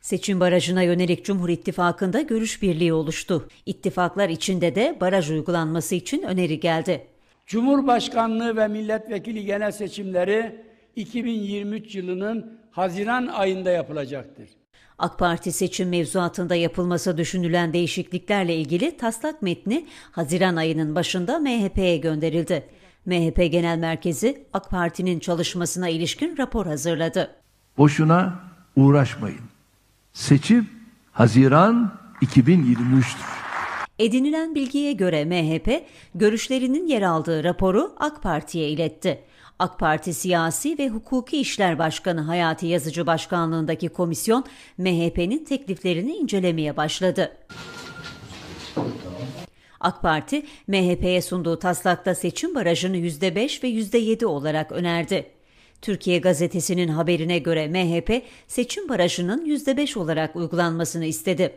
Seçim barajına yönelik Cumhur İttifakı'nda görüş birliği oluştu. İttifaklar içinde de baraj uygulanması için öneri geldi. Cumhurbaşkanlığı ve milletvekili genel seçimleri 2023 yılının Haziran ayında yapılacaktır. AK Parti seçim mevzuatında yapılması düşünülen değişikliklerle ilgili taslak metni Haziran ayının başında MHP'ye gönderildi. MHP Genel Merkezi AK Parti'nin çalışmasına ilişkin rapor hazırladı. Boşuna uğraşmayın. Seçim Haziran 2023'tür. Edinilen bilgiye göre MHP, görüşlerinin yer aldığı raporu AK Parti'ye iletti. AK Parti Siyasi ve Hukuki İşler Başkanı Hayati Yazıcı Başkanlığındaki komisyon MHP'nin tekliflerini incelemeye başladı. AK Parti, MHP'ye sunduğu taslakta seçim barajını %5 ve %7 olarak önerdi. Türkiye Gazetesi'nin haberine göre MHP seçim barajının %5 olarak uygulanmasını istedi.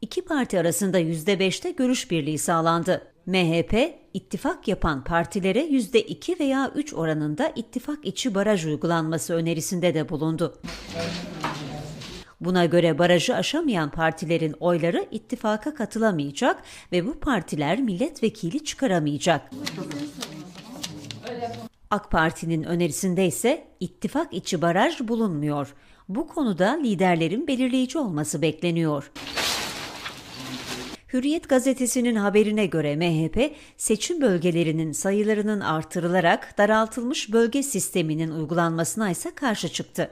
İki parti arasında %5'te görüş birliği sağlandı. MHP, ittifak yapan partilere %2 veya 3 oranında ittifak içi baraj uygulanması önerisinde de bulundu. Buna göre barajı aşamayan partilerin oyları ittifaka katılamayacak ve bu partiler milletvekili çıkaramayacak. AK Parti'nin önerisinde ise ittifak içi baraj bulunmuyor. Bu konuda liderlerin belirleyici olması bekleniyor. Hürriyet gazetesinin haberine göre MHP, seçim bölgelerinin sayılarının artırılarak daraltılmış bölge sisteminin uygulanmasına ise karşı çıktı.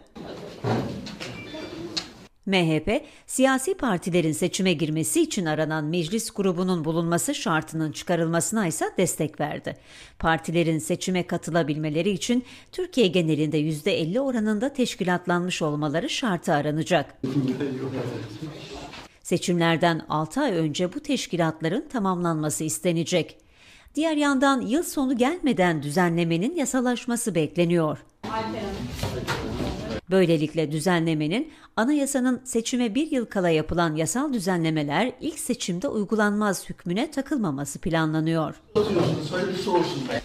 MHP, siyasi partilerin seçime girmesi için aranan meclis grubunun bulunması şartının çıkarılmasına ise destek verdi. Partilerin seçime katılabilmeleri için Türkiye genelinde %50 oranında teşkilatlanmış olmaları şartı aranacak. Seçimlerden 6 ay önce bu teşkilatların tamamlanması istenecek. Diğer yandan yıl sonu gelmeden düzenlemenin yasalaşması bekleniyor. Böylelikle düzenlemenin anayasanın seçime bir yıl kala yapılan yasal düzenlemeler ilk seçimde uygulanmaz hükmüne takılmaması planlanıyor. Hayırlısı olsun.